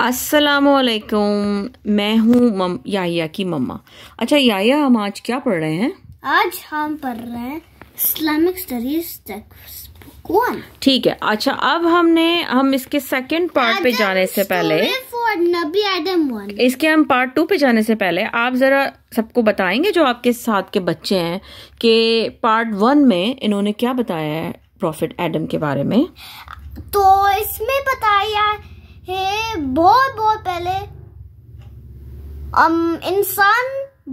असलकुम मैं हूँ याया की मम्मा अच्छा याया हम आज क्या पढ़ रहे हैं आज हम पढ़ रहे हैं इस्लामिक स्टडीज ठीक है अच्छा अब हमने हम इसके सेकंड पार्ट पे जाने से पहले नबी एडम इसके हम पार्ट टू पे जाने से पहले आप ज़रा सबको बताएंगे जो आपके साथ के बच्चे हैं कि पार्ट वन में इन्होंने क्या बताया है प्रॉफिट एडम के बारे में तो इसमें बताया बहुत बहुत पहले इंसान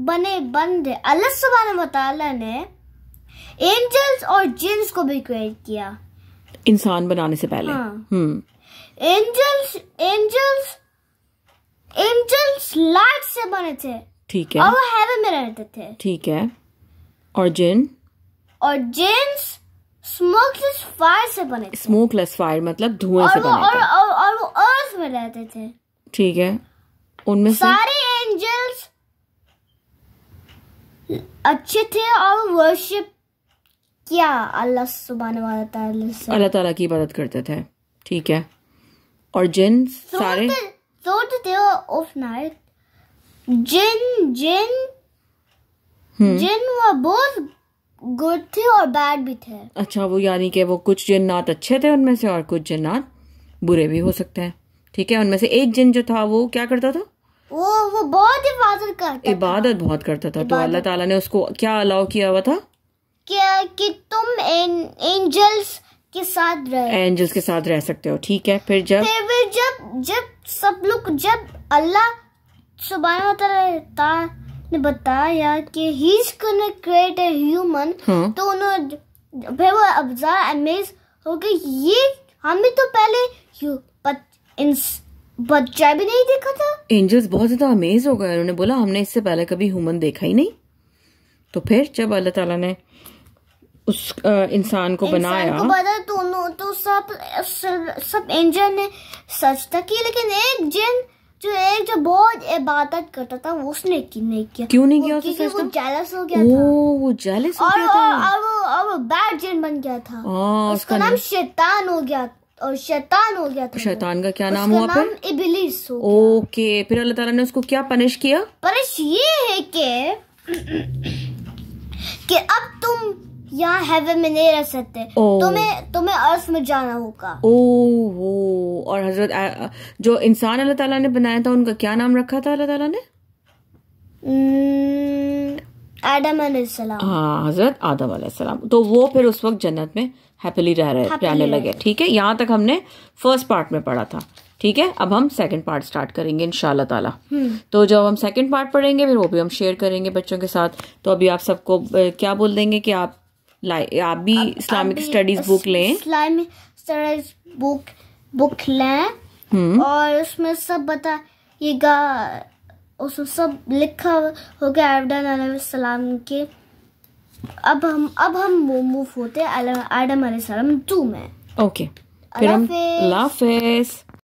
बने बंद अल्लाह सुबहान तला ने एंजल्स और जिन्स को भी क्रिएट किया इंसान बनाने से पहले हाँ। हम्म। एंजल्स एंजल्स एंजल्स लाइट से बने थे ठीक है और वो हेवन में रहते थे ठीक है और जिन और जिन्स स्मोकलेस फायर से बने स्मोकलेस फायर मतलब धुएं से बने और, और, और रहते थे ठीक है उनमें सारे एंजल्स अच्छे थे और वर्शिप क्या अल्लाह सुबहान ताला अल्लाह ताला की इबादत करते थे ठीक है और जिन सारे सोचते they ऑफ नाइट जिन जिन हम्म। जिन वो बहुत गुड थे और बैड भी थे अच्छा वो यानी कि वो कुछ जिन्नात अच्छे थे उनमें से और कुछ जिन्नात बुरे भी हो सकते हैं ठीक है उनमें से एक जिन जो था वो क्या करता था वो वो बहुत इबादत करता इबादत बहुत करता था तो अल्लाह ताला ने उसको क्या अलाउ किया हुआ था क्या कि तुम एंजल्स के साथ रह एंजल्स के साथ रह सकते हो ठीक है फिर जब फिर, जब जब सब लोग जब अल्लाह सुबह ने बताया कि he is gonna create a human तो उन्होंने फिर वो अब्जार अमेज हो गए ये हमें तो पहले बच्चा भी नहीं देखा था एंजल्स बहुत ज्यादा अमेज हो गए उन्होंने बोला हमने इससे पहले कभी ह्यूमन देखा ही नहीं तो फिर जब अल्लाह ताला ने उस इंसान को बनाया को बना तो, दोनों तो सब सब एंजल ने सजदा की लेकिन एक जिन जो एक जो बहुत इबादत करता था वो उसने की नहीं किया क्यों नहीं किया क्योंकि वो जेलस हो गया था वो जेलस हो गया था और वो और वो बैड जिन बन गया था उसका नाम शैतान हो गया और शैतान हो गया था शैतान का क्या नाम हुआ नाम पर इबलीस हो ओके फिर अल्लाह ताला ने उसको क्या पनिश किया पनिश ये है कि कि अब तुम यहाँ हेवन में नहीं रह सकते तुम्हें तुम्हें अर्थ में जाना होगा ओ हो और हजरत जो इंसान अल्लाह ताला ने बनाया था उनका क्या नाम रखा था अल्लाह ताला ने आदम हाँ हजरत आदम सलाम तो वो फिर उस वक्त जन्नत में हैप्पीली रह रहे रहने लगे ठीक है यहाँ तक हमने फर्स्ट पार्ट में पढ़ा था ठीक है अब हम सेकंड पार्ट स्टार्ट करेंगे इन ताला हम्म। तो जब हम सेकंड पार्ट पढ़ेंगे फिर वो भी हम शेयर करेंगे बच्चों के साथ तो अभी आप सबको क्या बोल देंगे कि आप आप भी इस्लामिक स्टडीज बुक लें इस्लामिक स्टडीज बुक बुक लें हम्म। और उसमें सब बताइएगा उसमें सब लिखा हो गया आडम सलाम के अब हम अब हम मूव होते हैं आडम सलाम टू में ओके okay. फिर हम लाफेस